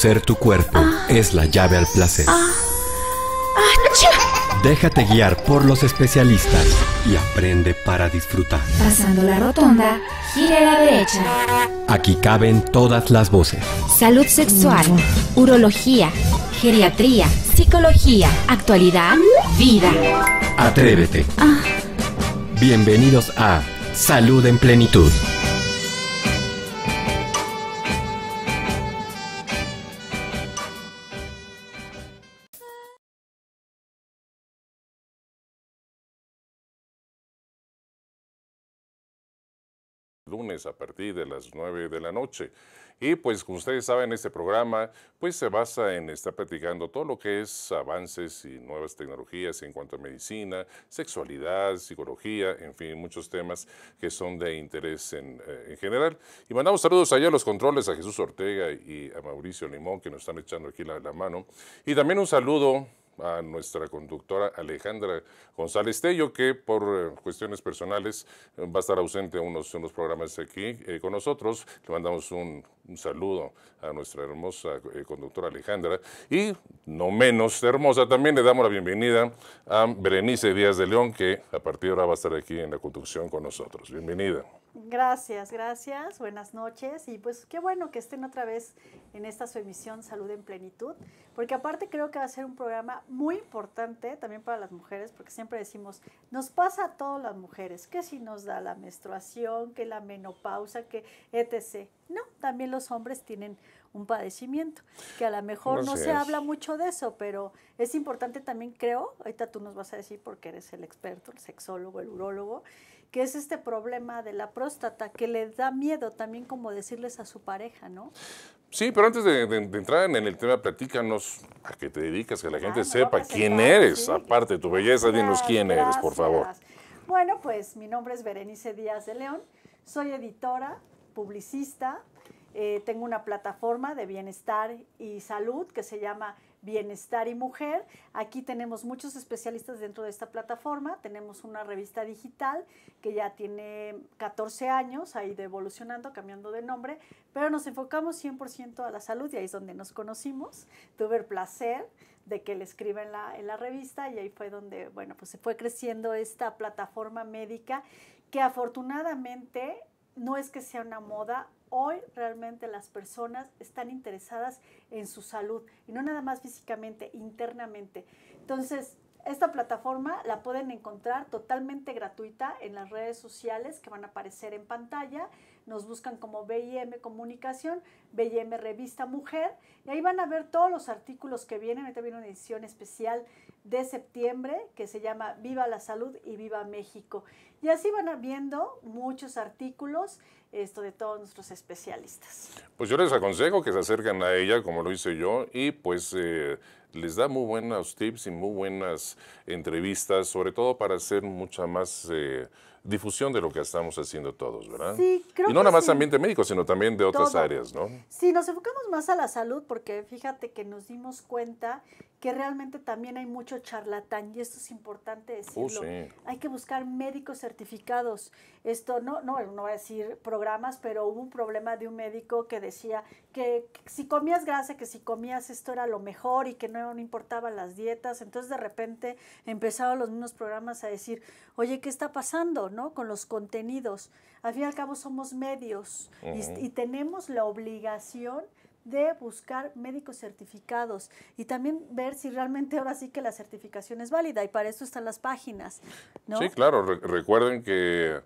Conocer tu cuerpo ah. es la llave al placer. Ah. Ah, Déjate guiar por los especialistas y aprende para disfrutar. Pasando la rotonda, gira a la derecha. Aquí caben todas las voces. Salud sexual, urología, geriatría, psicología, actualidad, vida. Atrévete. Bienvenidos a Salud en Plenitud. a partir de las 9 de la noche. Y pues como ustedes saben, este programa pues se basa en estar platicando todo lo que es avances y nuevas tecnologías en cuanto a medicina, sexualidad, psicología, en fin, muchos temas que son de interés en, eh, general. Y mandamos saludos allá a los controles, a Jesús Ortega y a Mauricio Limón que nos están echando aquí la, la mano. Y también un saludo a nuestra conductora Alejandra González Tello, que por eh, cuestiones personales eh, va a estar ausente unos, unos programas aquí eh, con nosotros. Le mandamos un, saludo a nuestra hermosa conductora Alejandra y no menos hermosa, también le damos la bienvenida a Berenice Díaz de León, que a partir de ahora va a estar aquí en la conducción con nosotros. Bienvenida. Gracias, gracias. Buenas noches. Y pues qué bueno que estén otra vez en esta su emisión Salud en Plenitud, porque aparte creo que va a ser un programa muy importante también para las mujeres, porque siempre decimos, nos pasa a todas las mujeres, que si nos da la menstruación, que la menopausa, que etc. No, también los hombres tienen un padecimiento, que a lo mejor no, se habla mucho de eso, pero es importante también, creo, ahorita tú nos vas a decir porque eres el experto, el sexólogo, el urólogo, que es este problema de la próstata, que le da miedo también como decirles a su pareja, ¿no? Sí, pero antes de, entrar en el tema, platícanos a qué te dedicas, que la gente sepa quién eres, aparte de tu belleza, dinos quién eres, por favor. Bueno, pues mi nombre es Berenice Díaz de León, soy editora, publicista, eh, tengo una plataforma de bienestar y salud que se llama Bienestar y Mujer. Aquí tenemos muchos especialistas dentro de esta plataforma. Tenemos una revista digital que ya tiene 14 años, ahí ido evolucionando, cambiando de nombre, pero nos enfocamos 100% a la salud y ahí es donde nos conocimos. Tuve el placer de que le escriba en la, en la revista y ahí fue donde, bueno, pues se fue creciendo esta plataforma médica que afortunadamente no es que sea una moda, hoy realmente las personas están interesadas en su salud y no nada más físicamente, internamente. Entonces, esta plataforma la pueden encontrar totalmente gratuita en las redes sociales que van a aparecer en pantalla. Nos buscan como BIM Comunicación, BIM Revista Mujer, y ahí van a ver todos los artículos que vienen. Ahorita viene una edición especial de septiembre que se llama Viva la Salud y Viva México. Y así van viendo muchos artículos esto de todos nuestros especialistas. Pues yo les aconsejo que se acerquen a ella como lo hice yo y pues eh, les da muy buenos tips y muy buenas entrevistas, sobre todo para hacer mucha más... Eh, difusión de lo que estamos haciendo todos, ¿verdad? Sí, creo Y no nada más ambiente médico, sino también de otras áreas, ¿no? Sí, nos enfocamos más a la salud porque fíjate que nos dimos cuenta que realmente también hay mucho charlatán y esto es importante uh, decirlo. Hay que buscar médicos certificados. Esto no no no voy a decir programas, pero hubo un problema de un médico que decía que, si comías grasa, que si comías esto era lo mejor y que no, importaban las dietas. Entonces de repente empezaban los mismos programas a decir, oye, ¿qué está pasando no? con los contenidos? Al fin y al cabo somos medios y, tenemos la obligación de buscar médicos certificados y también ver si realmente ahora sí que la certificación es válida y para eso están las páginas. Sí, claro, recuerden que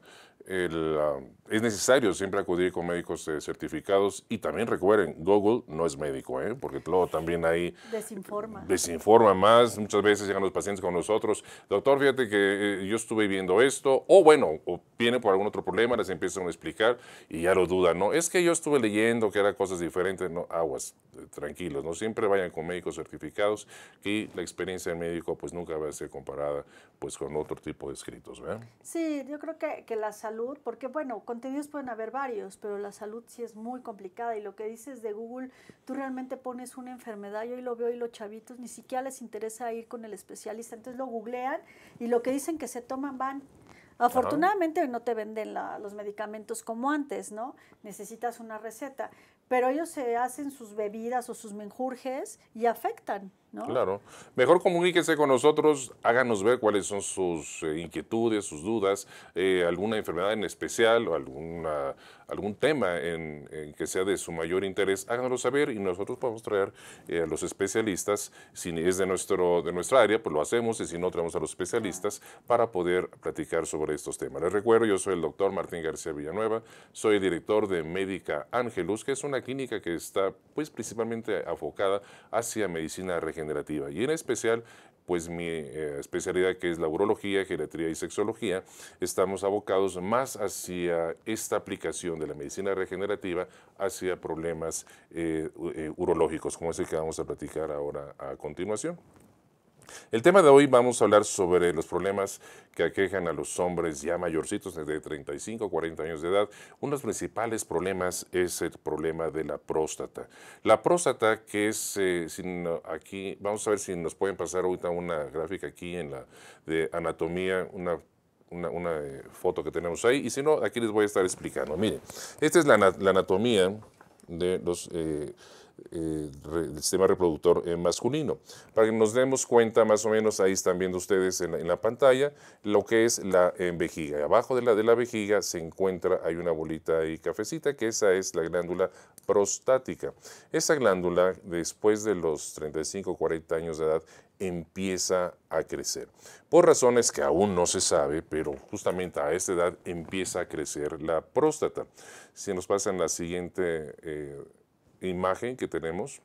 Ah, es necesario siempre acudir con médicos eh, certificados y también recuerden, Google no es médico, ¿eh? porque luego también ahí desinforma. desinforma más, muchas veces llegan los pacientes con nosotros, doctor, fíjate que eh, yo estuve viendo esto, o bueno, o viene por algún otro problema, les empiezan a explicar y ya lo dudan, no, es que yo estuve leyendo que eran cosas diferentes, no, aguas, eh, tranquilos, no siempre vayan con médicos certificados y la experiencia del médico pues nunca va a ser comparada pues con otro tipo de escritos. Sí, yo creo que, que la salud porque bueno, contenidos pueden haber varios, pero la salud sí es muy complicada y lo que dices de Google, tú realmente pones una enfermedad, yo hoy lo veo y los chavitos ni siquiera les interesa ir con el especialista, entonces lo googlean y lo que dicen que se toman van. Afortunadamente hoy no te venden los medicamentos como antes, ¿no? Necesitas una receta, pero ellos se hacen sus bebidas o sus menjurjes y afectan. Claro. Mejor comuníquese con nosotros, háganos ver cuáles son sus eh, inquietudes, sus dudas, eh, alguna enfermedad en especial o algún tema en, que sea de su mayor interés, háganoslo saber y nosotros podemos traer eh, a los especialistas. Si es de, nuestro, de nuestra área, pues lo hacemos y si no, traemos a los especialistas para poder platicar sobre estos temas. Les recuerdo, yo soy el doctor Martín García Villanueva, soy director de Médica Ángelus, que es una clínica que está pues principalmente enfocada hacia medicina regenerativa y en especial pues mi eh, especialidad que es la urología, geriatría y sexología, estamos abocados más hacia esta aplicación de la medicina regenerativa hacia problemas eh, eh, urológicos, como es el que vamos a platicar ahora a continuación. El tema de hoy vamos a hablar sobre los problemas que aquejan a los hombres ya mayorcitos desde 35 40 años de edad. Uno de los principales problemas es el problema de la próstata. La próstata que es, eh, aquí, vamos a ver si nos pueden pasar ahorita una gráfica aquí en la de anatomía, una una, eh, foto que tenemos ahí, y si no, aquí les voy a estar explicando. Miren, esta es la, anatomía de los eh, eh, el sistema reproductor masculino. Para que nos demos cuenta, más o menos, ahí están viendo ustedes en la, pantalla lo que es la vejiga. Y abajo de la, de la vejiga se encuentra, hay una bolita ahí cafecita, que esa es la glándula prostática. Esa glándula, después de los 35 o 40 años de edad, empieza a crecer. Por razones que aún no se sabe, pero justamente a esta edad empieza a crecer la próstata. Si nos pasan la siguiente eh, imagen que tenemos.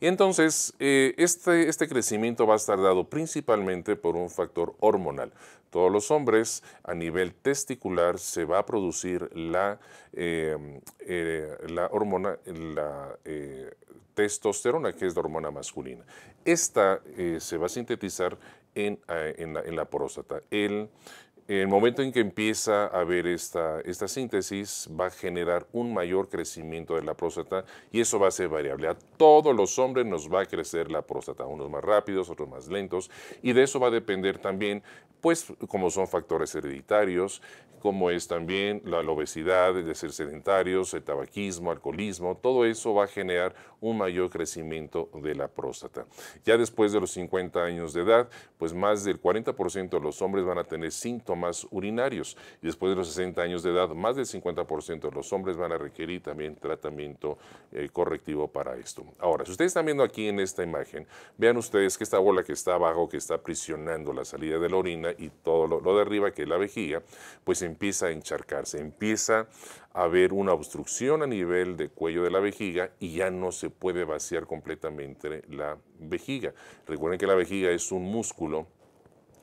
Y entonces, eh, este, este crecimiento va a estar dado principalmente por un factor hormonal. Todos los hombres a nivel testicular se va a producir la, eh, eh, la hormona, la testosterona, que es la hormona masculina. Esta se va a sintetizar en, la, en El, el momento en que empieza a haber esta, esta síntesis va a generar un mayor crecimiento de la próstata y eso va a ser variable. A todos los hombres nos va a crecer la próstata, unos más rápidos, otros más lentos y de eso va a depender también, pues como son factores hereditarios, como es también la, obesidad, de ser sedentarios, el tabaquismo, alcoholismo, todo eso va a generar un mayor crecimiento de la próstata. Ya después de los 50 años de edad, pues más del 40% de los hombres van a tener síntomas más urinarios. Y después de los 60 años de edad, más del 50% de los hombres van a requerir también tratamiento eh, correctivo para esto. Ahora, si ustedes están viendo aquí en esta imagen, vean ustedes que esta bola que está abajo, que está prisionando la salida de la orina y todo lo, lo de arriba, que es la vejiga, pues empieza a encharcarse, empieza a haber una obstrucción a nivel del cuello de la vejiga y ya no se puede vaciar completamente la vejiga. Recuerden que la vejiga es un músculo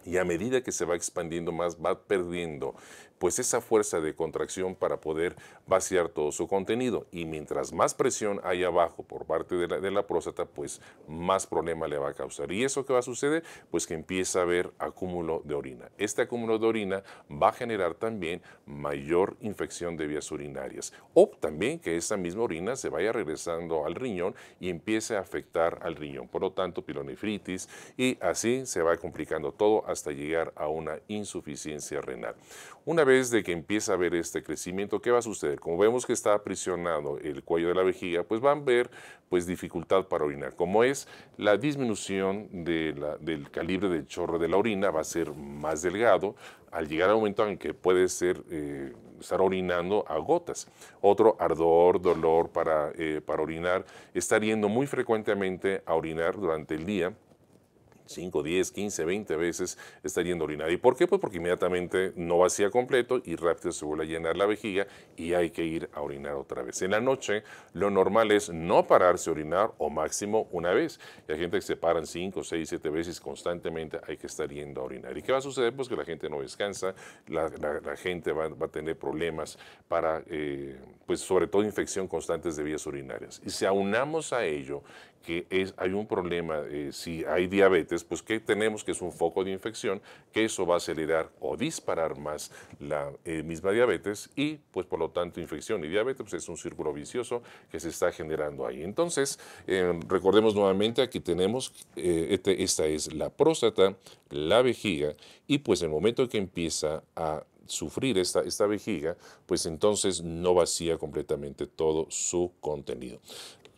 y a medida que se va expandiendo más va perdiendo pues esa fuerza de contracción para poder vaciar todo su contenido. Y mientras más presión hay abajo por parte de la, próstata, pues más problema le va a causar. ¿Y eso qué va a suceder? Pues que empieza a haber acúmulo de orina. Este acúmulo de orina va a generar también mayor infección de vías urinarias. O también que esa misma orina se vaya regresando al riñón y empiece a afectar al riñón. Por lo tanto, pilonefritis y así se va complicando todo hasta llegar a una insuficiencia renal. Una vez de que empieza a haber este crecimiento, ¿qué va a suceder? como vemos que está aprisionado el cuello de la vejiga, pues van a ver pues, dificultad para orinar. Como es la disminución del calibre del chorro de la orina, va a ser más delgado al llegar al momento en que puede ser, eh, estar orinando a gotas. Otro ardor, dolor para, eh, para orinar, estar yendo muy frecuentemente a orinar durante el día 5, 10, 15, 20 veces estar yendo a orinar. ¿Y por qué? Pues porque inmediatamente no vacía completo y rápido se vuelve a llenar la vejiga y hay que ir a orinar otra vez. En la noche lo normal es no pararse a orinar o máximo una vez. Y hay gente que se paran 5, 6, 7 veces constantemente, hay que estar yendo a orinar. ¿Y qué va a suceder? Pues que la gente no descansa, la, gente va, a tener problemas para, eh, pues sobre todo infección constantes de vías urinarias. Y si aunamos a ello que es, hay un problema, eh, si hay diabetes, pues que tenemos que es un foco de infección, que eso va a acelerar o disparar más la eh, misma diabetes y pues por lo tanto infección y diabetes pues, es un círculo vicioso que se está generando ahí. Entonces, eh, recordemos nuevamente, aquí tenemos, este, esta es la próstata, la vejiga y pues el momento que empieza a sufrir esta, esta vejiga, pues entonces no vacía completamente todo su contenido.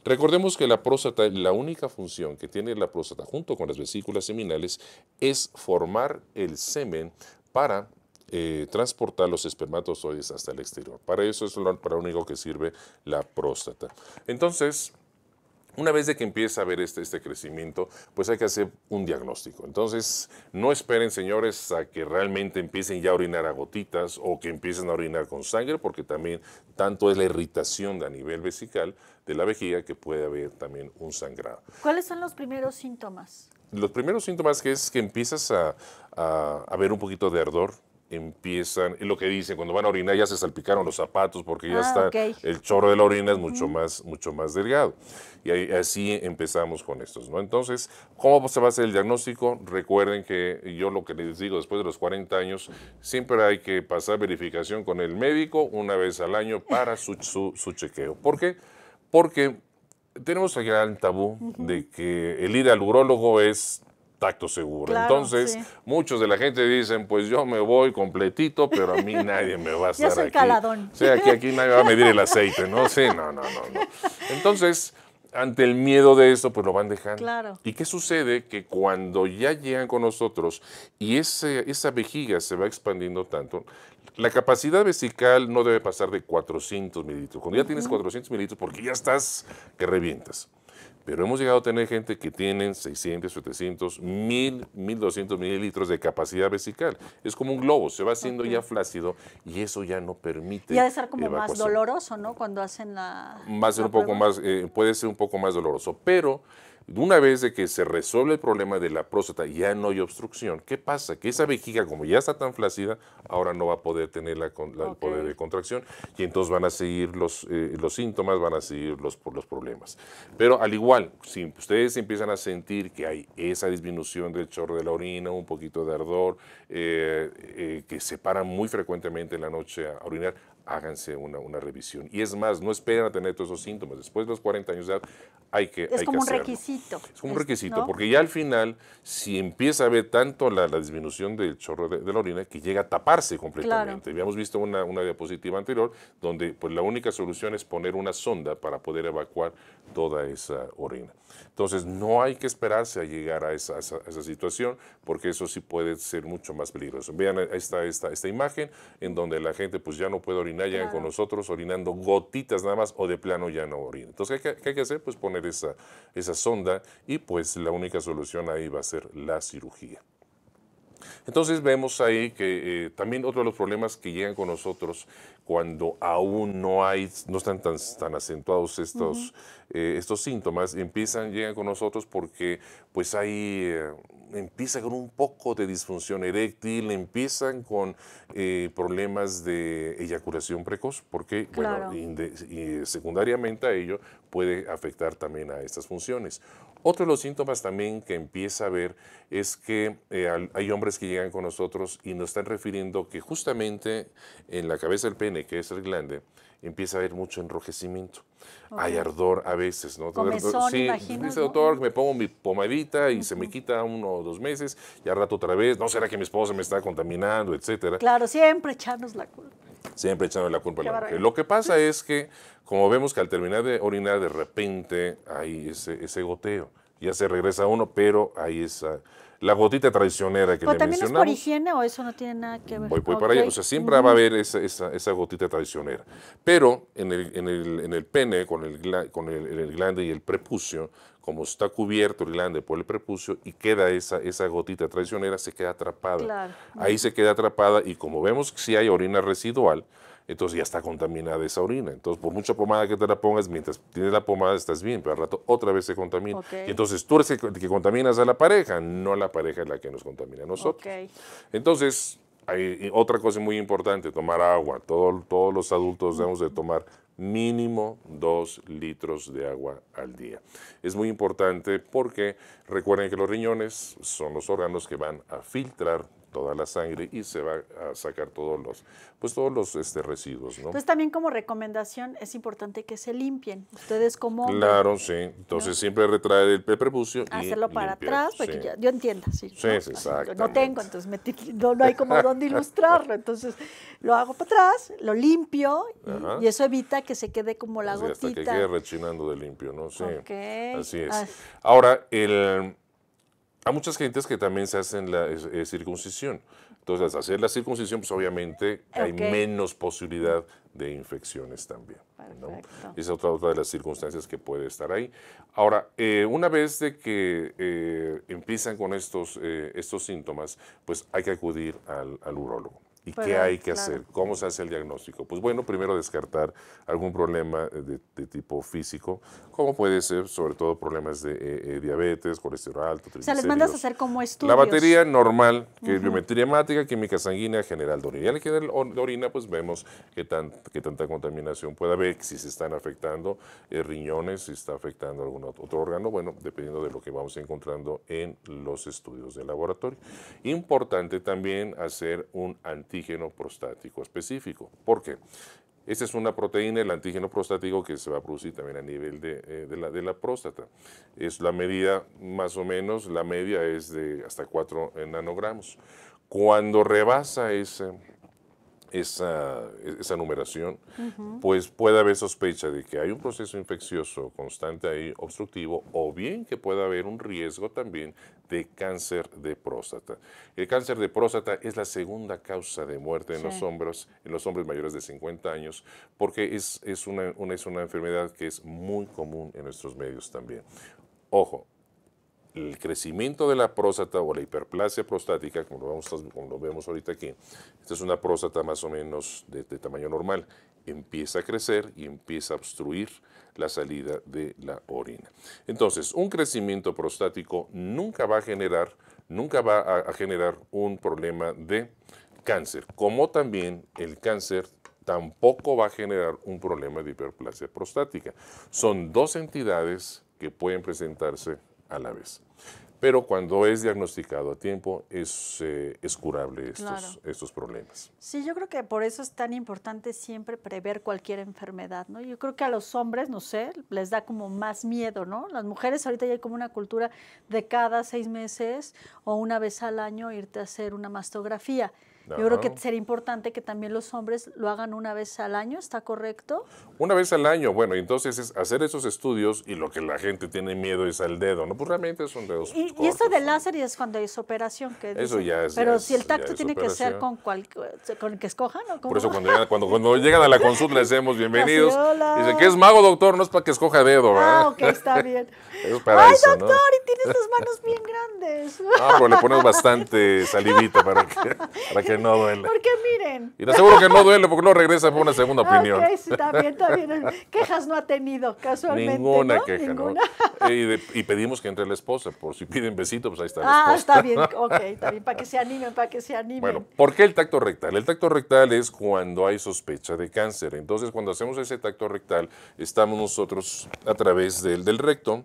Recordemos que la próstata, la única función que tiene la próstata junto con las vesículas seminales es formar el semen para eh, transportar los espermatozoides hasta el exterior. Para eso es lo, para único que sirve la próstata. Entonces, una vez de que empieza a ver este, este crecimiento, pues hay que hacer un diagnóstico. Entonces, no esperen, señores, a que realmente empiecen ya a orinar a gotitas o que empiecen a orinar con sangre, porque también tanto es la irritación a nivel vesical de la vejiga que puede haber también un sangrado. ¿Cuáles son los primeros síntomas? Los primeros síntomas que es que empiezas a, a ver un poquito de ardor, empiezan, y lo que dicen, cuando van a orinar ya se salpicaron los zapatos porque ya ah, está, el chorro de la orina es mucho, más, mucho más delgado. Y así empezamos con estos, ¿no? Entonces, ¿cómo se va a hacer el diagnóstico? Recuerden que yo lo que les digo, después de los 40 años, siempre hay que pasar verificación con el médico una vez al año para su, chequeo. ¿Por qué? Porque tenemos allá el tabú de que el ir al urólogo es Exacto, seguro. Entonces, muchos de la gente dicen, pues yo me voy completito, pero a mí nadie me va a estar aquí. Caladón. O sea, aquí nadie va a medir el aceite, ¿no? Sí, no, no, no, Entonces, ante el miedo de eso, pues lo van dejando. ¿Y qué sucede? Que cuando ya llegan con nosotros y ese, esa vejiga se va expandiendo tanto, la capacidad vesical no debe pasar de 400 mililitros. Cuando ya tienes 400 mililitros, porque ya estás que revientas. Pero hemos llegado a tener gente que tienen 600, 700, 1000, 1200 mililitros de capacidad vesical. Es como un globo, se va haciendo ya flácido y eso ya no permite. Y ha de ser como más doloroso, ¿no? Cuando hacen la. Más, ser un poco más, eh, puede ser un poco más doloroso, pero una vez de que se resuelve el problema de la próstata, ya no hay obstrucción. ¿Qué pasa? Que esa vejiga, como ya está tan flácida, ahora no va a poder tener el poder de contracción y entonces van a seguir los, eh, síntomas, van a seguir los, los problemas. Pero al igual, si ustedes empiezan a sentir que hay esa disminución del chorro de la orina, un poquito de ardor, eh, eh, que se paran muy frecuentemente en la noche a orinar, háganse una, revisión. Y es más, no esperen a tener todos esos síntomas. Después de los 40 años de edad hay que... Es como un requisito. Es como un requisito, porque ya al final, si empieza a haber tanto la, disminución del chorro de, la orina, que llega a taparse completamente. Habíamos visto una, diapositiva anterior donde pues, la única solución es poner una sonda para poder evacuar toda esa orina. Entonces, no hay que esperarse a llegar a esa, situación, porque eso sí puede ser mucho más peligroso. Vean esta, esta, esta imagen en donde la gente pues ya no puede orinar llegan con nosotros orinando gotitas nada más o de plano ya no orina. Entonces, ¿qué, hay que hacer? Pues poner esa, esa sonda y pues la única solución ahí va a ser la cirugía. Entonces vemos ahí que eh, también otro de los problemas que llegan con nosotros cuando aún no hay, no están tan, tan acentuados estos, eh, estos síntomas, empiezan, llegan con nosotros porque pues ahí eh, empieza con un poco de disfunción eréctil, empiezan con eh, problemas de eyaculación precoz, porque bueno, y secundariamente a ello puede afectar también a estas funciones. Otro de los síntomas también que empieza a ver es que eh, hay hombres que llegan con nosotros y nos están refiriendo que justamente en la cabeza del pene, que es el glande, empieza a haber mucho enrojecimiento. Hay ardor a veces, ¿no? sí, imagino, dice doctor, me pongo mi pomadita y se me quita uno o dos meses y al rato otra vez, ¿no será que mi esposa me está contaminando, etcétera? Claro, siempre echarnos la culpa. Siempre echando la culpa a la mujer. Lo que pasa es que, como vemos que al terminar de orinar, de repente hay ese, goteo. Ya se regresa uno, pero hay esa, la gotita traicionera que pero también es por higiene o eso no tiene nada que ver? voy para O sea, siempre va a haber esa, gotita traicionera. Pero en el, pene, con, el, con el glande y el prepucio, como está cubierto el glande por el prepucio y queda esa, esa gotita traicionera, se queda atrapada. Ahí se queda atrapada y como vemos que si hay orina residual, entonces ya está contaminada esa orina. Entonces, por mucha pomada que te la pongas, mientras tienes la pomada estás bien, pero al rato otra vez se contamina. Y entonces tú eres el que, contaminas a la pareja, no la pareja es la que nos contamina a nosotros. Entonces, hay otra cosa muy importante, tomar agua. todos los adultos debemos de tomar mínimo 2 litros de agua al día. Es muy importante porque recuerden que los riñones son los órganos que van a filtrar toda la sangre y se va a sacar todos los, pues todos los este, residuos. ¿no? Entonces pues, también como recomendación es importante que se limpien. Ustedes como... claro, sí. Entonces siempre retrae el prepucio. Hacerlo para atrás, porque sí. yo entiendo. Sí, sí no, exacto. No tengo, entonces no, hay como dónde ilustrarlo. Entonces lo hago para atrás, lo limpio y, eso evita que se quede como la gotita. Hasta que quede rechinando de limpio, ¿no? Sí. Así es. Ah. Ahora, el a muchas gentes que también se hacen la eh, circuncisión. Entonces, al hacer la circuncisión, pues obviamente hay menos posibilidad de infecciones también. Esa Es otra, de las circunstancias que puede estar ahí. Ahora, eh, una vez de que eh, empiezan con estos, estos síntomas, pues hay que acudir al, al urólogo. ¿Y qué hay que hacer? ¿Cómo se hace el diagnóstico? Pues bueno, primero descartar algún problema eh, de, tipo físico, como puede ser sobre todo problemas de eh, eh, diabetes, colesterol alto, O sea, les mandas a hacer como estudios. La batería normal, que es biometría hemática, química sanguínea, general de orina. Y al general de orina, pues vemos qué, tan, qué tanta contaminación puede haber, si se están afectando riñones, si está afectando algún otro órgano, bueno, dependiendo de lo que vamos encontrando en los estudios de laboratorio. Importante también hacer un anti antígeno prostático específico. ¿Por qué? Esta es una proteína, el antígeno prostático, que se va a producir también a nivel de, eh, la, la, próstata. Es la medida, más o menos, la media es de hasta 4 nanogramos. Cuando rebasa ese, esa, e, esa numeración, pues puede haber sospecha de que hay un proceso infeccioso constante ahí, obstructivo, o bien que pueda haber un riesgo también de cáncer de próstata. El cáncer de próstata es la segunda causa de muerte en, los, hombres, en los hombres mayores de 50 años, porque es, una, es una enfermedad que es muy común en nuestros medios también. Ojo, el crecimiento de la próstata o la hiperplasia prostática, como lo, vamos, lo vemos ahorita aquí, esta es una próstata más o menos de, tamaño normal, empieza a crecer y empieza a obstruir la salida de la orina. Entonces, un crecimiento prostático nunca va a generar, nunca va a generar un problema de cáncer, como también el cáncer tampoco va a generar un problema de hiperplasia prostática. Son dos entidades que pueden presentarse a la vez. Pero cuando es diagnosticado a tiempo, es, eh, curable estos, estos problemas. Sí, yo creo que por eso es tan importante siempre prever cualquier enfermedad, ¿no? Yo creo que a los hombres, no sé, les da como más miedo, ¿no? Las mujeres ahorita ya hay como una cultura de cada seis meses o una vez al año irte a hacer una mastografía. Yo creo que sería importante que también los hombres lo hagan una vez al año, ¿está correcto? Una vez al año, bueno, entonces es hacer esos estudios y lo que la gente tiene miedo es al dedo, ¿no? Pues realmente son dedos. Y, y esto de láser y es cuando es operación. Que Eso ya es. Pero si el tacto tiene que ser con, con el que escojan, ¿no? Por eso cuando, llegan, cuando, llegan a la consulta les decimos bienvenidos. Dicen que es mago, doctor, no es para que escoja dedo, ¿verdad? Ah, ok, está bien. Ay, doctor, y tienes las manos bien grandes. Ah, pero le pones bastante salivito para para que no duele. Porque miren. Y te aseguro que no duele porque no regresa por una segunda opinión. Okay, sí, también, también. Quejas no ha tenido, casualmente. Ninguna queja, ¿no? Y, y, pedimos que entre la esposa, por si piden besito, pues ahí está la ah, esposa. Ah, está bien, ok, está bien, para que se animen, para que se animen. Bueno, ¿por qué el tacto rectal? El tacto rectal es cuando hay sospecha de cáncer. Entonces, cuando hacemos ese tacto rectal, estamos nosotros a través del, del recto,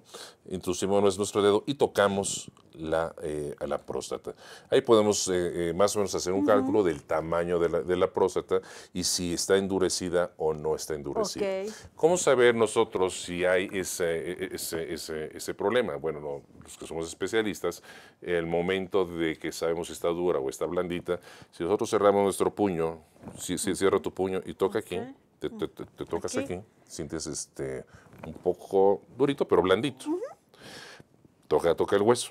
introducimos nuestro dedo y tocamos la, eh, a la próstata. Ahí podemos eh, eh, más o menos hacer un cálculo del tamaño de la, próstata y si está endurecida o no está endurecida. ¿Cómo saber nosotros si hay ese, e, ese, problema? Bueno, los que somos especialistas, el momento de que sabemos si está dura o está blandita, si nosotros cerramos nuestro puño, si, si cierra tu puño y toca aquí, te, tocas aquí. sientes este, un poco durito, pero blandito. toca el hueso.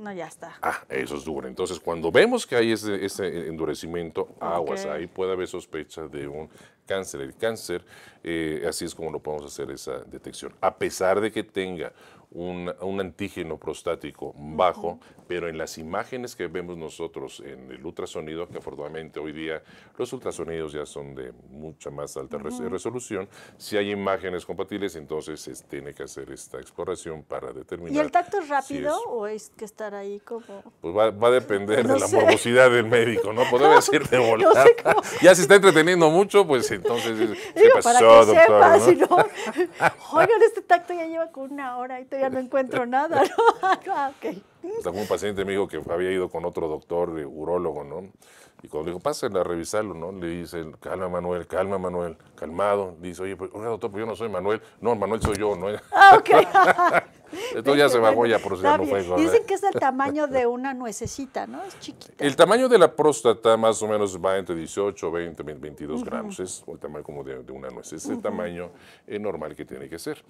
No, ya está. Ah, eso es duro. Entonces, cuando vemos que hay ese, endurecimiento, aguas, ahí puede haber sospecha de un cáncer. El cáncer, eh, así es como lo podemos hacer esa detección. A pesar de que tenga un, antígeno prostático bajo, pero en las imágenes que vemos nosotros en el ultrasonido, que afortunadamente hoy día los ultrasonidos ya son de mucha más alta resolución, si hay imágenes compatibles, entonces eh, tiene que hacer esta exploración para determinar. ¿Y el tacto es rápido o es que estar ahí como...? Pues va, a depender de la morbosidad del médico, ¿no? Podría decir de volar. ya se está entreteniendo mucho, pues entonces... Eh, ¿Qué pasó, para que doctor? ¿no? Oigan, este tacto ya lleva como una hora y te ya no encuentro nada. ¿no? Ah, okay. Un paciente me dijo que había ido con otro doctor, urólogo, ¿no? Y cuando le dijo, pásenla a revisarlo, ¿no? Le dice, calma Manuel, calma Manuel, calmado. dice, oye, pues, doctor, pues yo no soy Manuel. No, Manuel soy yo, ¿no? Ah, ok. Esto ya se bajó ya por si no fue. Dicen que es el tamaño de una nuececita, ¿no? Es chiquita. El tamaño de la próstata más o menos va entre 18, 20, 22 gramos. Es el tamaño como de, una nuez. Es tamaño eh, normal que tiene que ser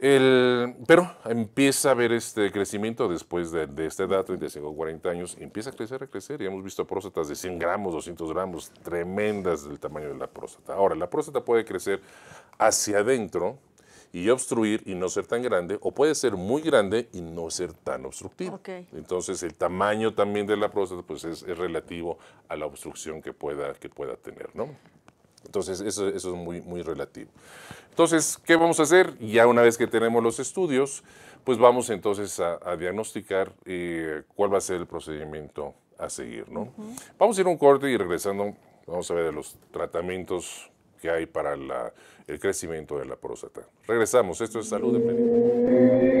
pero empieza a haber este crecimiento después de, de esta edad, 35 40 años, empieza a crecer, a crecer. Y hemos visto próstatas de 100 gramos, 200 gramos, tremendas del tamaño de la próstata. Ahora, la próstata puede crecer hacia adentro y obstruir y no ser tan grande, o puede ser muy grande y no ser tan obstructivo. Entonces, el tamaño también de la próstata pues, es, relativo a la obstrucción que pueda, que pueda tener. ¿no? Entonces, eso, es muy, relativo. Entonces, ¿qué vamos a hacer? Ya una vez que tenemos los estudios, pues vamos entonces a, diagnosticar eh, cuál va a ser el procedimiento a seguir, ¿no? Vamos a ir a un corte y regresando, vamos a ver los tratamientos que hay para el crecimiento de la próstata. Regresamos, esto es Salud de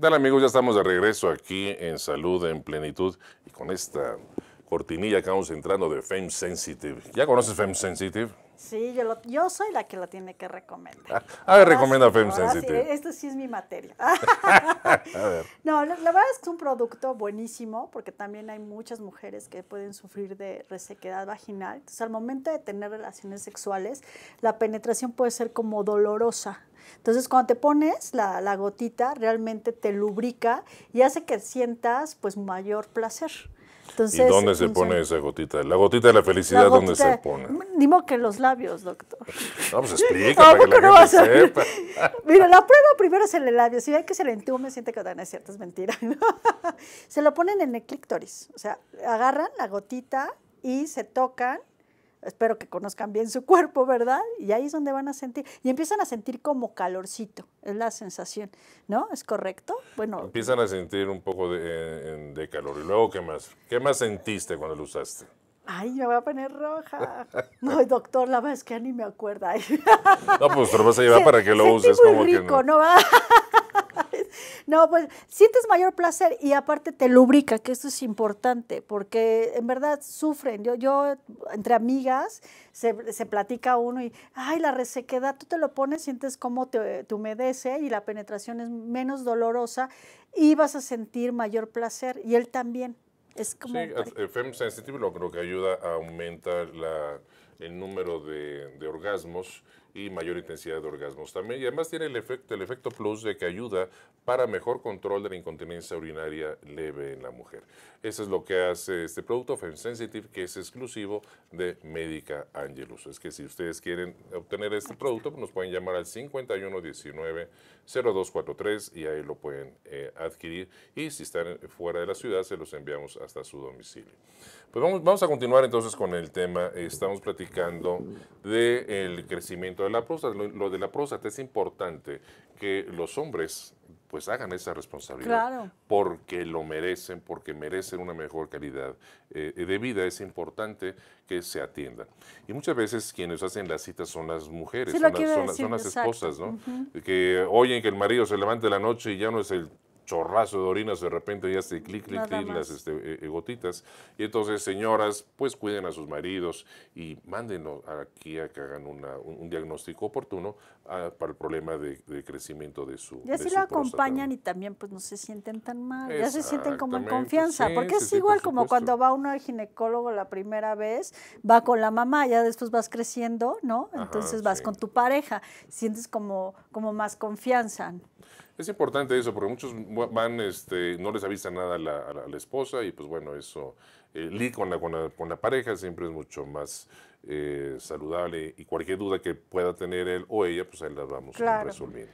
¿Qué amigos? Ya estamos de regreso aquí en Salud en Plenitud y con esta cortinilla que vamos entrando de Fame Sensitive. ¿Ya conoces Fame Sensitive? Sí, yo, soy la que la tiene que recomendar. Ah, a ver, recomienda Sensitive. esto sí es mi materia. a ver. No, la, verdad es que es un producto buenísimo porque también hay muchas mujeres que pueden sufrir de resequedad vaginal. Entonces, al momento de tener relaciones sexuales, la penetración puede ser como dolorosa. Entonces, cuando te pones la, la gotita, realmente te lubrica y hace que sientas pues mayor placer. Entonces, ¿Y dónde se pone esa gotita? La gotita de la felicidad, ¿dónde se pone? Dimo que los labios, doctor. No, pues explica que la no gente sepa. Mira, la prueba primero es en el labio. Si ve que se le entume, siente que dan ciertas mentiras. se lo ponen en el clítoris. O sea, agarran la gotita y se tocan espero que conozcan bien su cuerpo, ¿verdad? Y ahí es donde van a sentir, y empiezan a sentir como calorcito, es la sensación, ¿no? ¿Es correcto? Bueno. Empiezan a sentir un poco de, eh, calor. ¿Y luego qué más? ¿Qué más sentiste cuando lo usaste? Ay, me voy a poner roja. No, doctor, la verdad es que ni me acuerda. No, pues te lo vas a llevar para que lo uses. como rico, que ¿no? no, pues sientes mayor placer y aparte te lubrica, que esto es importante, porque en verdad sufren. Yo, yo entre amigas, se, platica uno y, ay, la resequedad, tú te lo pones, sientes cómo te, humedece y la penetración es menos dolorosa y vas a sentir mayor placer y él también. Es como... Sí, el eh, Sensitive lo, que ayuda a la, el número de, de orgasmos y mayor intensidad de orgasmos también. Y además tiene el efecto, el efecto plus de que ayuda para mejor control de la incontinencia urinaria leve en la mujer. Eso es lo que hace este producto FemSensitive que es exclusivo de Médica Angelus. Es que si ustedes quieren obtener este producto, nos pueden llamar al 5119-0243 y ahí lo pueden eh, adquirir. Y si están fuera de la ciudad, se los enviamos hasta su domicilio. Pues vamos, vamos a continuar entonces con el tema. Estamos platicando del crecimiento la Lo, de la próstata es importante que los hombres pues hagan esa responsabilidad porque lo merecen, porque merecen una mejor calidad eh, de vida. Es importante que se atiendan. Y muchas veces quienes hacen las citas son las mujeres, son, las, esposas, ¿no? Que oyen que el marido se levante la noche y ya no es el chorrazo de orinas, de repente ya hace clic, clic, clic, las este, e, e, gotitas. Y entonces, señoras, pues cuiden a sus maridos y mándenos aquí a que hagan un, diagnóstico oportuno ah, para el problema de, crecimiento de su. Y así lo acompañan y también, pues no se sienten tan mal, ya se sienten como en confianza, porque es igual como cuando va uno al ginecólogo la primera vez, va con la mamá, ya después vas creciendo, ¿no? Entonces vas con tu pareja, sientes como, como más confianza. Es importante eso, porque muchos van, este, no les avisa nada a la, esposa y pues bueno, eso, eh, con la, con la, pareja siempre es mucho más eh, saludable y cualquier duda que pueda tener él o ella, pues ahí la vamos a resolver.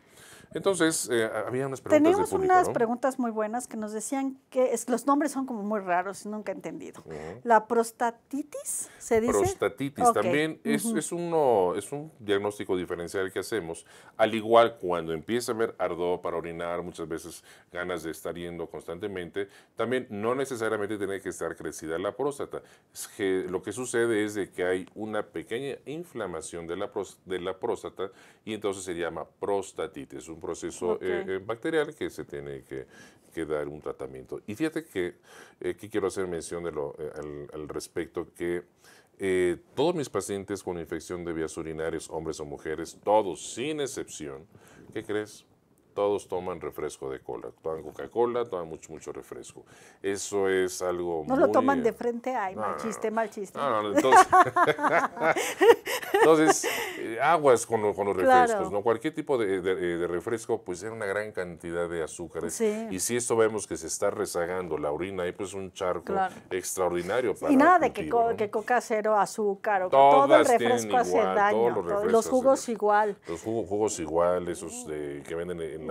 Entonces, eh, había unas preguntas. Tenemos público, unas preguntas muy buenas que nos decían que los nombres son como muy raros, y nunca he entendido. La prostatitis, ¿se dice? Prostatitis también es, es, uno, es un diagnóstico diferencial que hacemos. Al igual cuando empieza a haber ardor para orinar, muchas veces ganas de estar yendo constantemente, también no necesariamente tiene que estar crecida la próstata. Es que lo que sucede es de que hay una pequeña inflamación de la, de la próstata y entonces se llama prostatitis un proceso eh, eh, bacterial que se tiene que, dar un tratamiento. Y fíjate que, eh, aquí quiero hacer mención al, respecto, que todos mis pacientes con infección de vías urinarias, hombres o mujeres, todos sin excepción, ¿qué crees? todos toman refresco de cola, toman Coca-Cola, toman mucho, mucho refresco. Eso es algo No lo toman de eh, frente, ay, mal chiste, mal chiste. entonces, eh, aguas con, los refrescos, ¿no? Cualquier tipo de, eh, refresco, pues es una gran cantidad de azúcares. Y si esto vemos que se está rezagando la orina, ahí pues un charco extraordinario para Y nada de que, coca cero, azúcar, o que todo el refresco hace daño, los, jugos igual. Los jugos, jugos igual, esos que venden en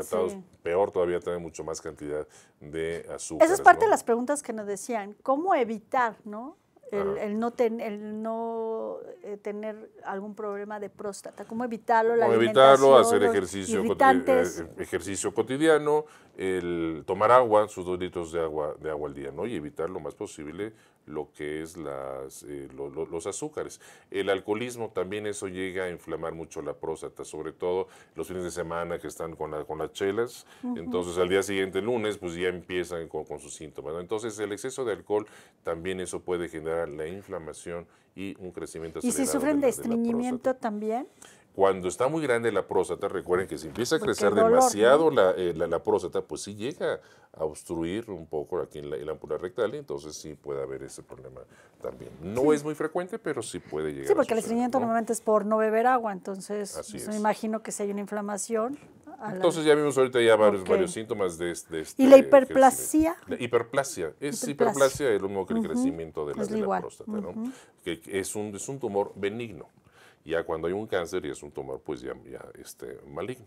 peor todavía traen mucho más cantidad de azúcar. Esa es parte de las preguntas que nos decían, ¿cómo evitar, no? El, no, tener, el no eh, tener algún problema de próstata, cómo evitarlo, ¿Cómo evitarlo, hacer ejercicio, eh, ejercicio cotidiano, el tomar agua, sus dos litros de agua, de agua al día, ¿no? Y evitar lo más posible lo que es las, eh, los azúcares. El alcoholismo también eso llega a inflamar mucho la próstata, sobre todo los fines de semana que están con, con las chelas. Entonces al día siguiente, lunes, pues ya empiezan con, sus síntomas. Entonces el exceso de alcohol también eso puede generar la inflamación y un crecimiento ¿Y si sufren de, estreñimiento también? cuando está muy grande la próstata, recuerden que si empieza a crecer demasiado eh, la, la, próstata, pues sí llega a obstruir un poco aquí en la, en rectal, y entonces sí puede haber ese problema también. No es muy frecuente, pero sí puede llegar. Sí, porque el estreñimiento normalmente es por no beber agua, entonces me imagino que si hay una inflamación. Entonces ya vimos ahorita ya varios, varios síntomas de, este, de este. ¿Y la hiperplasia? La hiperplasia. Es hiperplasia, el, crecimiento de la, próstata, ¿no? que es un, es un tumor benigno ya cuando hay un cáncer y es un tumor pues ya, este, maligno.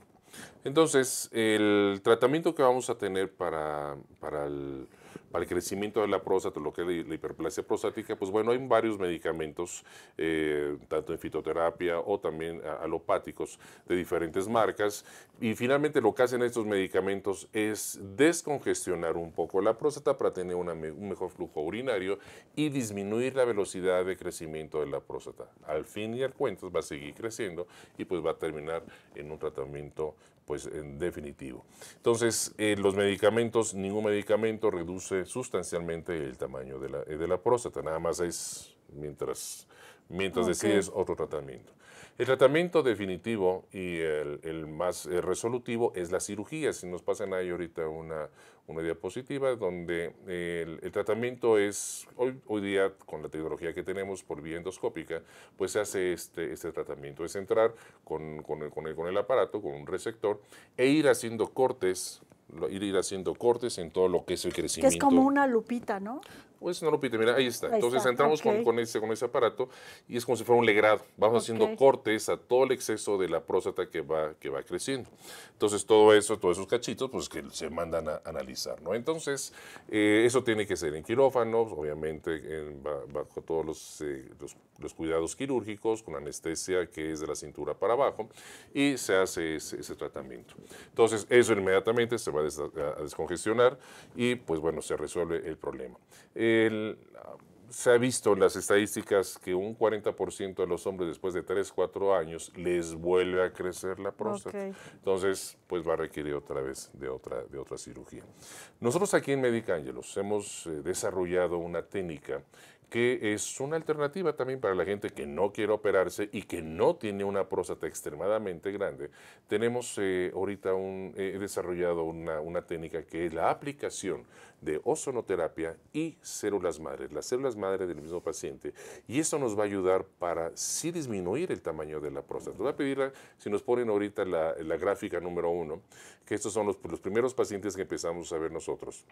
Entonces, el tratamiento que vamos a tener para, para el para el crecimiento de la próstata, lo que es la hiperplasia prostática, pues bueno, hay varios medicamentos, eh, tanto en fitoterapia o también alopáticos de diferentes marcas. Y finalmente lo que hacen estos medicamentos es descongestionar un poco la próstata para tener un mejor flujo urinario y disminuir la velocidad de crecimiento de la próstata. Al fin y al cuento va a seguir creciendo y pues va a terminar en un tratamiento pues en definitivo. Entonces, eh, los medicamentos, ningún medicamento reduce sustancialmente el tamaño de la, de la próstata. Nada más es mientras, mientras decides otro tratamiento. El tratamiento definitivo y el, más eh, resolutivo es la cirugía. Si nos pasan ahí ahorita una, una diapositiva donde el, tratamiento es, hoy, hoy, día con la tecnología que tenemos por vía endoscópica, pues se hace este, este tratamiento. Es entrar con, con, con, con el aparato, con un receptor, e ir haciendo cortes ir haciendo cortes en todo lo que es el crecimiento. Que es como una lupita, ¿no? Pues una lupita, mira, ahí está. Entonces entramos con, ese, aparato y es como si fuera un legrado. Vamos haciendo cortes a todo el exceso de la próstata que va, que va creciendo. Entonces todo eso, todos esos cachitos, pues que se mandan a analizar, ¿no? Entonces eh, eso tiene que ser en quirófanos, obviamente bajo todos los, eh, los los cuidados quirúrgicos con anestesia que es de la cintura para abajo y se hace ese, tratamiento. Entonces, eso inmediatamente se va a, descongestionar y pues bueno, se resuelve el problema. se ha visto en las estadísticas que un 40% de los hombres después de 3, 4 años les vuelve a crecer la próstata. Entonces, pues va a requerir otra vez de otra, de otra cirugía. Nosotros aquí en Medicángelos hemos eh, desarrollado una técnica que es una alternativa también para la gente que no quiere operarse y que no tiene una próstata extremadamente grande. Tenemos eh, ahorita un, desarrollado una, técnica que es la aplicación de ozonoterapia y células madres, las células madres del mismo paciente. Y eso nos va a ayudar para sí disminuir el tamaño de la próstata. Voy a pedir, si nos ponen ahorita la, la, gráfica número uno, que estos son los primeros pacientes que empezamos a ver nosotros.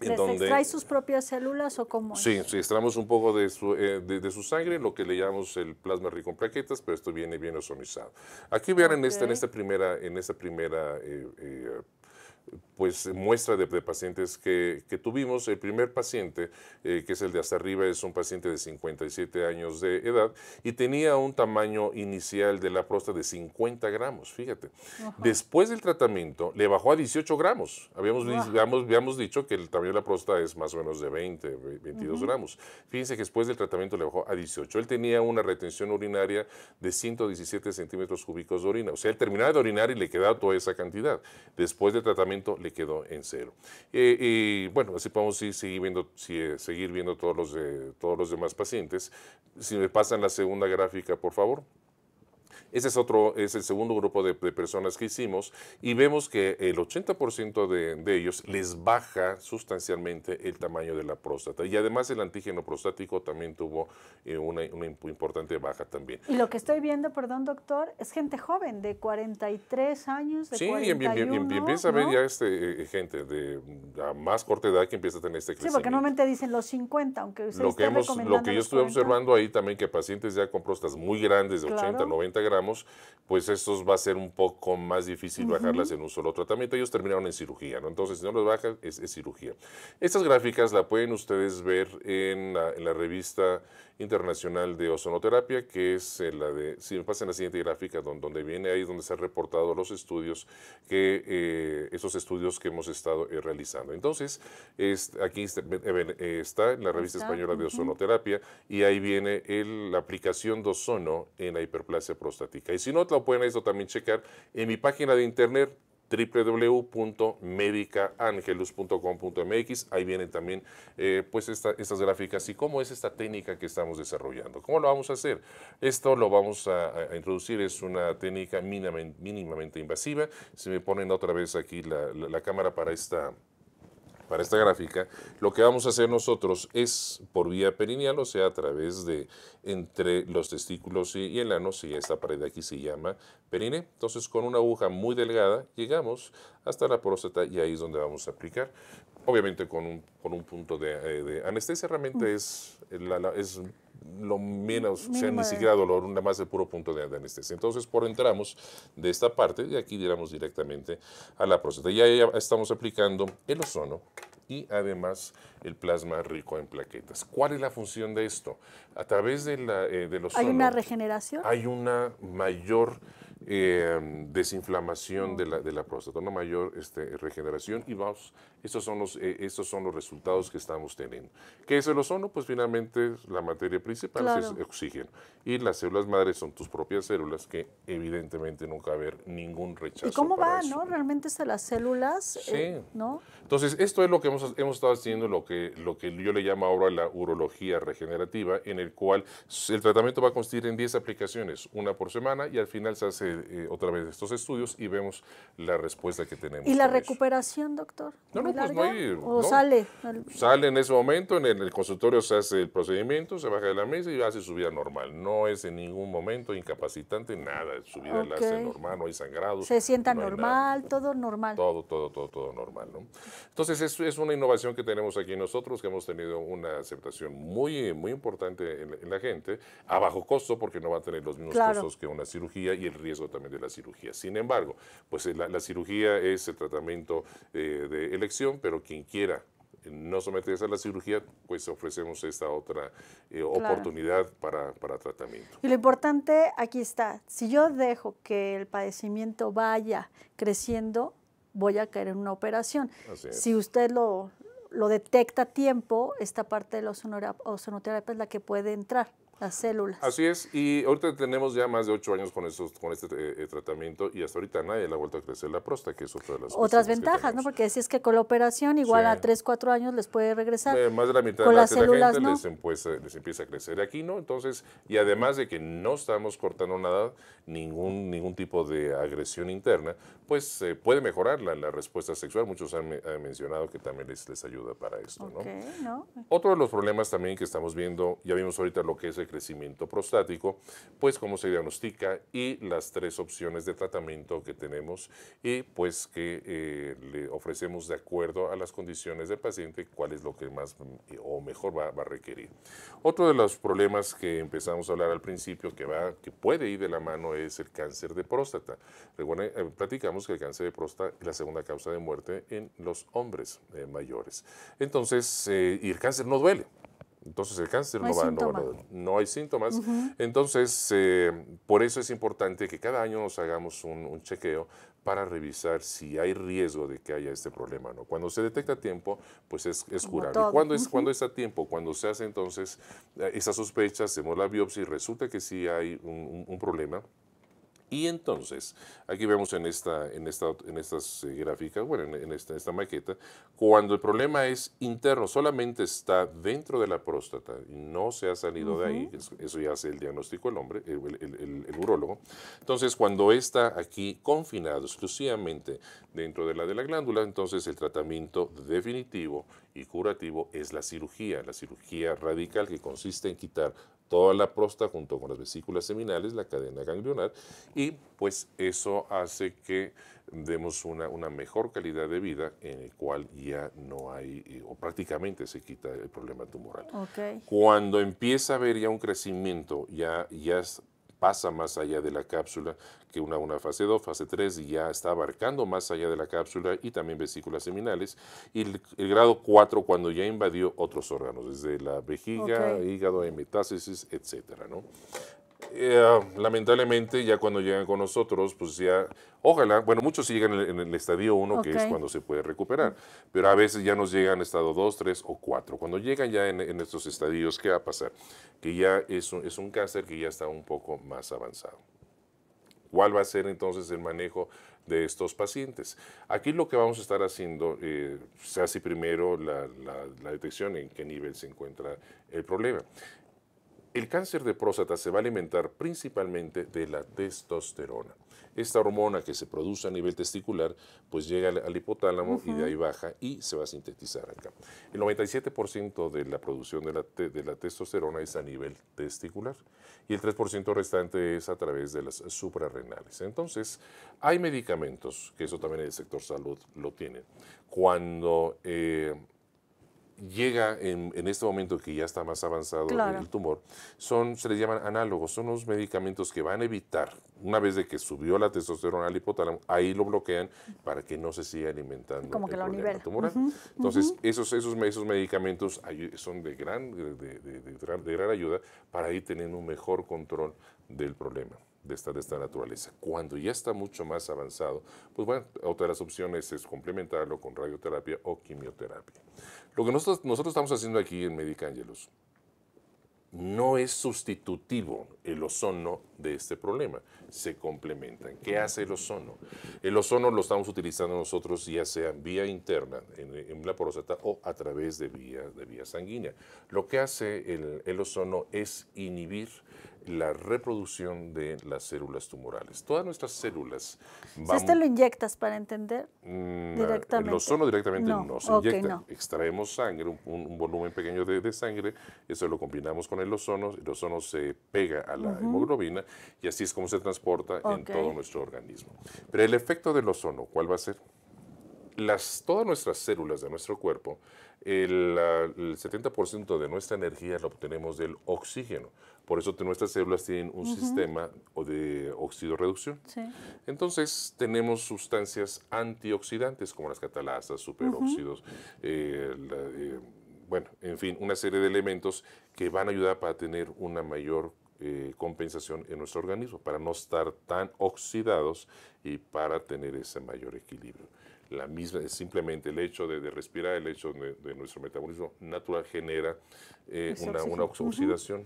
¿Les extrae sus propias células o cómo? Es? Sí, sí, extraemos un poco de su, eh, su, sangre, lo que le llamamos el plasma rico en plaquetas, pero esto viene bien ozonizado. Aquí vean en, esta, primera, en esta primera eh, eh, pues muestra de, pacientes que, tuvimos. El primer paciente, eh, que es el de hasta arriba, es un paciente de 57 años de edad y tenía un tamaño inicial de la próstata de 50 gramos, fíjate. Después del tratamiento le bajó a 18 gramos. Habíamos, habíamos, dicho que el tamaño de la próstata es más o menos de 20, 22 gramos. Fíjense que después del tratamiento le bajó a 18. Él tenía una retención urinaria de 117 centímetros cúbicos de orina. O sea, él terminaba de orinar y le quedaba toda esa cantidad. Después del tratamiento le quedó en cero. Eh, y bueno, así podemos seguir, viendo, eh, seguir viendo todos los, todos los demás pacientes. Si me pasan la segunda gráfica, por favor. Ese es otro, es el segundo grupo de, personas que hicimos y vemos que el 80% de, de ellos les baja sustancialmente el tamaño de la próstata y además el antígeno prostático también tuvo eh, una, importante baja también. Y lo que estoy viendo, perdón doctor, es gente joven de 43 años, de sí, y, empieza a ver ya este, eh, eh, gente de a más corta edad que empieza a tener este crecimiento. Sí, porque normalmente dicen los 50, aunque usted lo que Lo que yo estuve observando ahí también que pacientes ya con próstatas muy grandes de 80, 90 grados pues estos va a ser un poco más difícil bajarlas en un solo tratamiento. Ellos terminaron en cirugía, ¿no? Entonces, si no los bajan, es, cirugía. Estas gráficas la pueden ustedes ver en la, revista internacional de ozonoterapia, que es eh, la de, si me pasan la siguiente gráfica, donde, viene ahí donde se han reportado los estudios, que eh, esos estudios que hemos estado eh, realizando. Entonces, aquí está, en la revista española de ozonoterapia y ahí viene el, la aplicación de ozono en la hiperplasia próstata. Y si no, lo pueden eso también checar en mi página de internet www.medicaangelus.com.mx. Ahí vienen también eh, pues estas gráficas y cómo es esta técnica que estamos desarrollando. ¿Cómo lo vamos a hacer? Esto lo vamos a, introducir, es una técnica mínimamente, invasiva. Si me ponen otra vez aquí la cámara para esta para esta gráfica, lo que vamos a hacer nosotros es por vía perineal, o sea, a través de entre los testículos y, el ano, si esta pared de aquí se llama perine. Entonces, con una aguja muy delgada, llegamos hasta la próstata y ahí es donde vamos a aplicar. Obviamente con un, punto eh, de, anestesia, realmente mm. es, es lo menos, o sea, ni siquiera dolor, nada más el puro punto de anestesia. Entonces, por entramos de esta parte de aquí diéramos directamente a la próstata. Ya, ya estamos aplicando el ozono y además el plasma rico en plaquetas. ¿Cuál es la función de esto? A través de, la, eh, los... ¿Hay una regeneración? Hay una mayor eh, desinflamación de la, de la, próstata, una mayor este, regeneración y vamos estos son los, eh, estos son los resultados que estamos teniendo. ¿Qué es el ozono? Pues finalmente la materia principal es oxígeno. Y las células madres son tus propias células que evidentemente nunca va a haber ningún rechazo. ¿Y cómo va, no? Realmente es las células, sí. Eh, Entonces, esto es lo que hemos, estado haciendo, lo que, lo que yo le llamo ahora la urología regenerativa, en el cual el tratamiento va a consistir en 10 aplicaciones, una por semana, y al final se hace eh, otra vez estos estudios y vemos la respuesta que tenemos. ¿Y la recuperación, doctor? no pues, ¿O sale? Sale en ese momento, en el, consultorio se hace el procedimiento, se baja de la mesa y hace su vida normal. No es en ningún momento incapacitante, nada. Su vida la hace normal, no hay sangrado. Se sienta normal, todo normal. Todo, todo, todo, todo normal, Entonces, es, es una innovación que tenemos aquí nosotros, que hemos tenido una aceptación muy, muy importante en, la gente, a bajo costo, porque no va a tener los mismos costos que una cirugía y el riesgo también de la cirugía. Sin embargo, pues la, cirugía es el tratamiento eh, de elección pero quien quiera eh, no someterse a la cirugía, pues ofrecemos esta otra eh, oportunidad para, para, tratamiento. Y lo importante aquí está, si yo dejo que el padecimiento vaya creciendo, voy a caer en una operación. Si usted lo, lo detecta a tiempo, esta parte de la ozonoterapia es la que puede entrar. Las células. Así es, y ahorita tenemos ya más de ocho años con, esos con este eh, tratamiento y hasta ahorita nadie le ha vuelto a crecer la próstata, que es otra de las Otras ventajas, ¿no? Porque si es que con la operación igual a tres, cuatro años les puede regresar. más de la mitad de la gente pues, eh, les, empieza, a crecer aquí, ¿no? Entonces, y además de que no estamos cortando nada, ningún, ningún tipo de agresión interna, pues eh, puede mejorar la, la, respuesta sexual. Muchos han, mencionado que también les, ayuda para esto, ¿no? ¿no? Otro de los problemas también que estamos viendo, ya vimos ahorita lo que es el crecimiento prostático, pues cómo se diagnostica y las tres opciones de tratamiento que tenemos y pues que eh, le ofrecemos de acuerdo a las condiciones del paciente cuál es lo que más o mejor va, a requerir. Otro de los problemas que empezamos a hablar al principio que, va, que puede ir de la mano es el cáncer de próstata. Eh, platicamos que el cáncer de próstata es la segunda causa de muerte en los hombres eh, mayores. Entonces, y el cáncer no duele, entonces el cáncer no, va, no, no hay síntomas. Entonces, eh, por eso es importante que cada año nos hagamos un, chequeo para revisar si hay riesgo de que haya este problema. ¿no? Cuando se detecta a tiempo, pues es, es curable. Cuando es, cuando a tiempo? Cuando se hace entonces eh, esa sospecha, hacemos la biopsia y resulta que sí hay un problema y entonces, aquí vemos en esta, en esta, en estas eh, gráficas, bueno, en, esta, maqueta, cuando el problema es interno, solamente está dentro de la próstata y no se ha salido de ahí, eso, ya hace el diagnóstico el hombre, el, urologo urólogo. Entonces, cuando está aquí confinado exclusivamente dentro de la de la glándula, entonces el tratamiento definitivo y curativo es la cirugía, la cirugía radical que consiste en quitar toda la próstata junto con las vesículas seminales, la cadena ganglionar, y pues eso hace que demos una, mejor calidad de vida en el cual ya no hay, eh, o prácticamente se quita el problema tumoral. Cuando empieza a haber ya un crecimiento, ya, ya pasa más allá de la cápsula que una, una fase 2, fase 3 y ya está abarcando más allá de la cápsula y también vesículas seminales. Y el, grado 4 cuando ya invadió otros órganos, desde la vejiga, hígado, metástasis, etcétera, ¿no? Eh, lamentablemente ya cuando llegan con nosotros, pues ya, ojalá, bueno, muchos llegan en el, estadio 1, que es cuando se puede recuperar, pero a veces ya nos llegan estado 2, 3 o 4. Cuando llegan ya en, estos estadios, ¿qué va a pasar? Que ya es un, es un cáncer que ya está un poco más avanzado. ¿Cuál va a ser entonces el manejo de estos pacientes. Aquí lo que vamos a estar haciendo, eh, se hace primero la, detección en qué nivel se encuentra el problema. El cáncer de próstata se va a alimentar principalmente de la testosterona. Esta hormona que se produce a nivel testicular, pues llega al hipotálamo y de ahí baja y se va a sintetizar acá. El 97% de la producción de la, testosterona es a nivel testicular y el 3% restante es a través de las suprarrenales. Entonces, hay medicamentos, que eso también el sector salud lo tiene. Cuando... Eh, llega en, en, este momento que ya está más avanzado el tumor, son, se le llaman análogos, son unos medicamentos que van a evitar, una vez de que subió la testosterona al hipotálamo, ahí lo bloquean para que no se siga alimentando el que Entonces, esos, esos, medicamentos son de gran, de gran ayuda para ir teniendo un mejor control del problema de esta, de esta naturaleza. Cuando ya está mucho más avanzado, pues bueno, otra de las opciones es complementarlo con radioterapia o quimioterapia. Lo que nosotros, nosotros estamos haciendo aquí en Medicangelos no es sustitutivo el ozono de este problema, se complementan. ¿Qué hace el ozono? El ozono lo estamos utilizando nosotros ya sea vía interna en, la poroseta o a través de vía, de vía sanguínea. Lo que hace el, el ozono es inhibir la reproducción de las células tumorales. Todas nuestras células... si ¿Este lo inyectas para entender mm, directamente? El ozono directamente no, inyecta. Extraemos sangre, un, volumen pequeño de, sangre, eso lo combinamos con el ozono, el ozono se pega a la hemoglobina y así es como se transporta en todo nuestro organismo. Pero el efecto del ozono, ¿cuál va a ser? Las, todas nuestras células de nuestro cuerpo el, 70% de nuestra energía la obtenemos del oxígeno. Por eso nuestras células tienen un sistema de óxido reducción. Entonces tenemos sustancias antioxidantes como las catalasas, superóxidos, eh, eh, bueno, en fin, una serie de elementos que van a ayudar para tener una mayor eh, compensación en nuestro organismo, para no estar tan oxidados y para tener ese mayor equilibrio la misma, es simplemente el hecho de, respirar, el hecho de, nuestro metabolismo natural genera eh, una, oxidación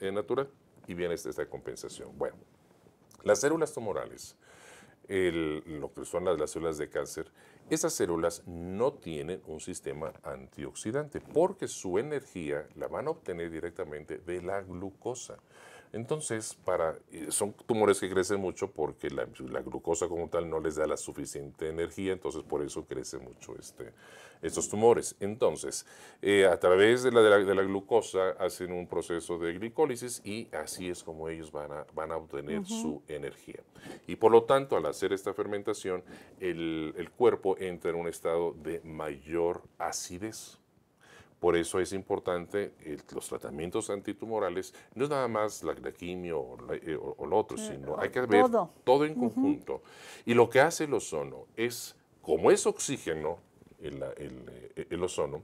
eh, natural y viene esta, compensación. Bueno, las células tumorales, lo que son las, células de cáncer, esas células no tienen un sistema antioxidante porque su energía la van a obtener directamente de la glucosa. Entonces, para, eh, son tumores que crecen mucho porque la, glucosa como tal no les da la suficiente energía, entonces por eso crecen mucho este, estos tumores. Entonces, eh, a través de la, glucosa hacen un proceso de glicólisis y así es como ellos van a, obtener su energía. Y por lo tanto, al hacer esta fermentación, el, el cuerpo entra en un estado de mayor acidez. Por eso es importante eh, los tratamientos antitumorales, no es nada más la, quimio eh, o, lo otro, eh, sino hay que ver todo, en conjunto. Y lo que hace el ozono es, como es oxígeno, el, ozono,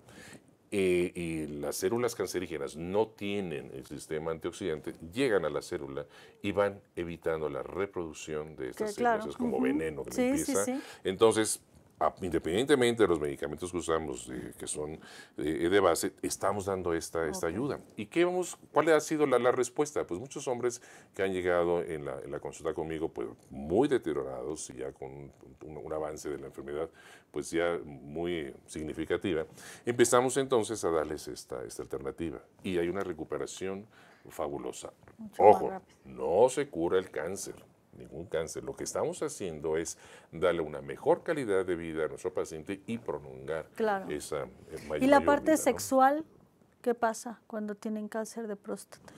y las células cancerígenas no tienen el sistema antioxidante, llegan a la célula y van evitando la reproducción de estas células. como veneno que sí, empieza. Sí, sí. Entonces, independientemente de los medicamentos que usamos, eh, que son eh, de base, estamos dando esta, esta ayuda. ¿Y qué vamos, cuál ha sido la, la respuesta? Pues muchos hombres que han llegado en la, consulta conmigo, pues muy deteriorados y ya con un, avance de la enfermedad, pues ya muy significativa, empezamos entonces a darles esta, esta alternativa. Y hay una recuperación fabulosa. Ojo, no se cura el cáncer ningún cáncer. Lo que estamos haciendo es darle una mejor calidad de vida a nuestro paciente y prolongar esa mayor. Eh, ¿Y la parte sexual? ¿Qué pasa cuando tienen cáncer de próstata?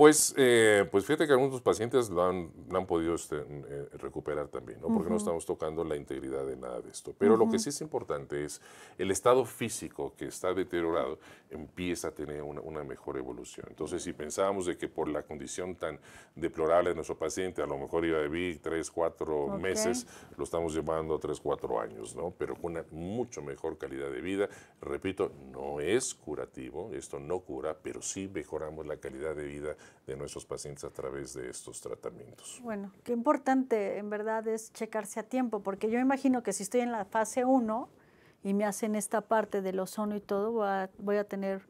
Pues, eh, pues fíjate que algunos pacientes lo han, han podido este, eh, recuperar también, ¿no? porque no estamos tocando la integridad de nada de esto. Pero lo que sí es importante es el estado físico que está deteriorado empieza a tener una, mejor evolución. Entonces, si pensábamos de que por la condición tan deplorable de nuestro paciente, a lo mejor iba a vivir 3, cuatro meses, lo estamos llevando tres 3, años, ¿no? pero con una mucho mejor calidad de vida. Repito, no es curativo, esto no cura, pero sí mejoramos la calidad de vida de nuestros pacientes a través de estos tratamientos. Bueno, qué importante en verdad es checarse a tiempo, porque yo imagino que si estoy en la fase 1 y me hacen esta parte del ozono y todo, voy a, tener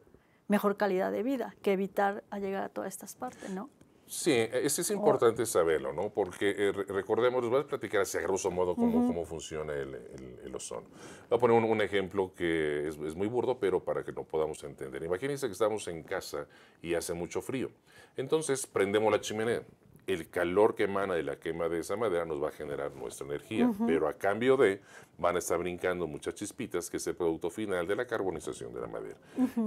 mejor calidad de vida que evitar llegar a todas estas partes, ¿no? Sí, eso es oh. importante saberlo, ¿no? Porque eh, recordemos, les voy a platicar así a modo cómo, cómo funciona el, el, ozono. Voy a poner un, un ejemplo que es, es, muy burdo, pero para que lo podamos entender. Imagínense que estamos en casa y hace mucho frío. Entonces prendemos la chimenea el calor que emana de la quema de esa madera nos va a generar nuestra energía, pero a cambio de van a estar brincando muchas chispitas, que es el producto final de la carbonización de la madera.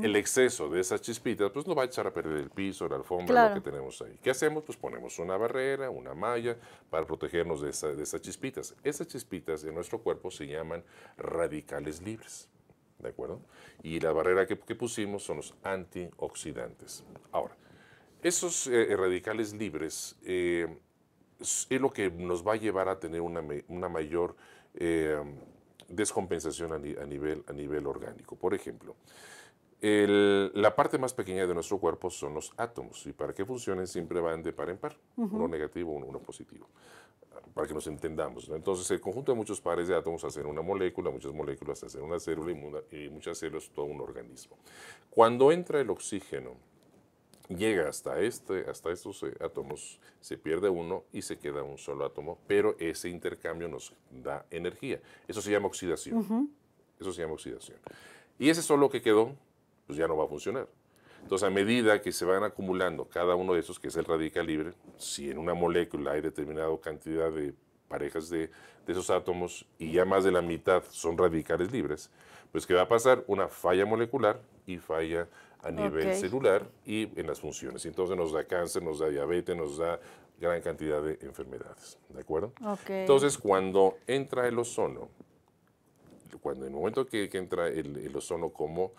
El exceso de esas chispitas pues nos va a echar a perder el piso, la alfombra, lo que tenemos ahí. ¿Qué hacemos? Pues ponemos una barrera, una malla para protegernos de, esas chispitas. Esas chispitas en nuestro cuerpo se llaman radicales libres. ¿De acuerdo? Y la barrera que pusimos son los antioxidantes. Ahora, esos eh, eh, radicales libres eh, es lo que nos va a llevar a tener una, mayor em, descompensación a, nivel, a nivel orgánico. Por ejemplo, la parte más pequeña de nuestro cuerpo son los átomos y para que funcionen siempre van de par en par, uno negativo, uno, positivo, para que nos entendamos. Entonces el conjunto de muchos pares de átomos hacen una molécula, muchas moléculas hacen una célula y muchas células todo un organismo. Cuando entra el oxígeno llega hasta, este, hasta estos eh, átomos, se pierde uno y se queda un solo átomo, pero ese intercambio nos da energía. Eso se llama oxidación. Eso se llama oxidación. Y ese solo que quedó, pues ya no va a funcionar. Entonces, a medida que se van acumulando cada uno de esos, que es el radical libre, si en una molécula hay determinada cantidad de parejas de, esos átomos y ya más de la mitad son radicales libres, pues que va a pasar? Una falla molecular y falla a nivel celular y en las funciones. Entonces nos da cáncer, nos da diabetes, nos da gran cantidad de enfermedades, ¿de acuerdo? Entonces cuando entra el ozono, cuando en el momento que, entra el, ozono como,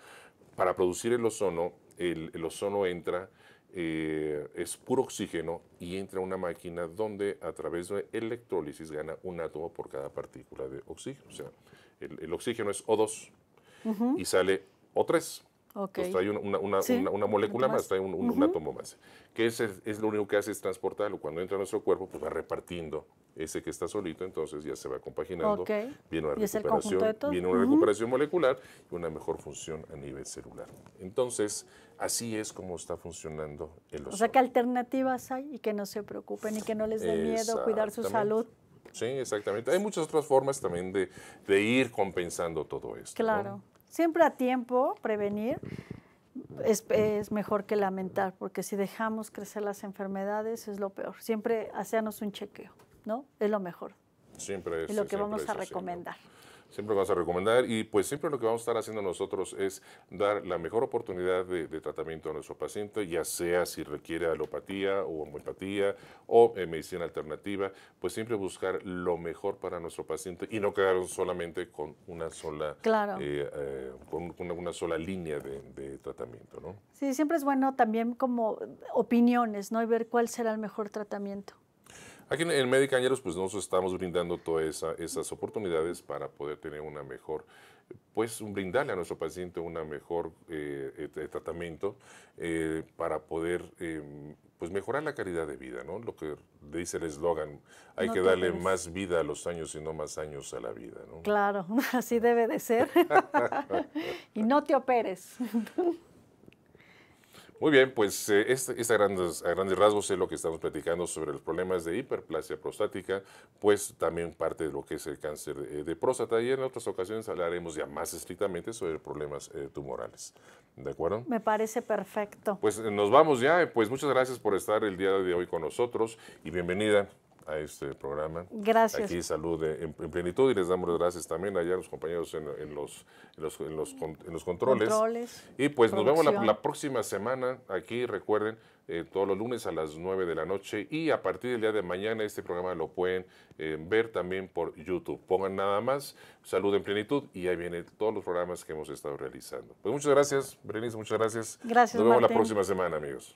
para producir el ozono, el, ozono entra, eh, es puro oxígeno y entra una máquina donde a través de electrólisis gana un átomo por cada partícula de oxígeno. O sea, el, oxígeno es O2 y sale O3. Okay. una, molécula más? trae un, átomo más. Que es, lo único que hace es transportarlo. Cuando entra a nuestro cuerpo, pues va repartiendo ese que está solito, entonces ya se va compaginando. Viene una recuperación, molecular y una mejor función a nivel celular. Entonces, así es como está funcionando el ozono. O sea, que alternativas hay y que no se preocupen y que no les dé miedo cuidar su salud. Sí, exactamente. Hay muchas otras formas también de, ir compensando todo esto. Claro siempre a tiempo prevenir es, mejor que lamentar, porque si dejamos crecer las enfermedades es lo peor. Siempre hacernos un chequeo, ¿no? Es lo mejor. Siempre es. lo que vamos a recomendar. Siempre vamos a recomendar y pues siempre lo que vamos a estar haciendo nosotros es dar la mejor oportunidad de, tratamiento a nuestro paciente, ya sea si requiere alopatía o homeopatía o eh, medicina alternativa, pues siempre buscar lo mejor para nuestro paciente y no quedar solamente con una sola, eh, eh, con una, sola línea de, de tratamiento. ¿no? Sí, siempre es bueno también como opiniones ¿no? y ver cuál será el mejor tratamiento. Aquí en Medicañeros pues nos estamos brindando todas esas oportunidades para poder tener una mejor, pues brindarle a nuestro paciente una mejor eh, eh, tratamiento eh, para poder pues mejorar la calidad de vida, ¿no? Lo que dice el eslogan, hay que darle más vida a los años y no más años a la vida, ¿no? Claro, así debe de ser. y no te operes. Muy bien, pues eh, este, este, a, grandes, grandes, rasgos es lo que estamos platicando sobre los problemas de hiperplasia prostática, pues también parte de lo que es el cáncer de, próstata y en otras ocasiones hablaremos ya más estrictamente sobre problemas eh, tumorales. ¿De acuerdo? Me parece perfecto. Pues eh, nos vamos ya, pues muchas gracias por estar el día de hoy con nosotros y bienvenida a este programa. Gracias. Aquí salud en, plenitud y les damos las gracias también allá a los compañeros en, los, en los, los, controles. y pues nos vemos la, próxima semana aquí, recuerden, eh, todos los lunes a las 9 de la noche y a partir del día de mañana este programa lo pueden eh, ver también por YouTube. Pongan nada más salud en plenitud y ahí vienen todos los programas que hemos estado realizando. Pues muchas gracias, Berenice, muchas gracias. Gracias. Nos vemos la próxima semana, amigos.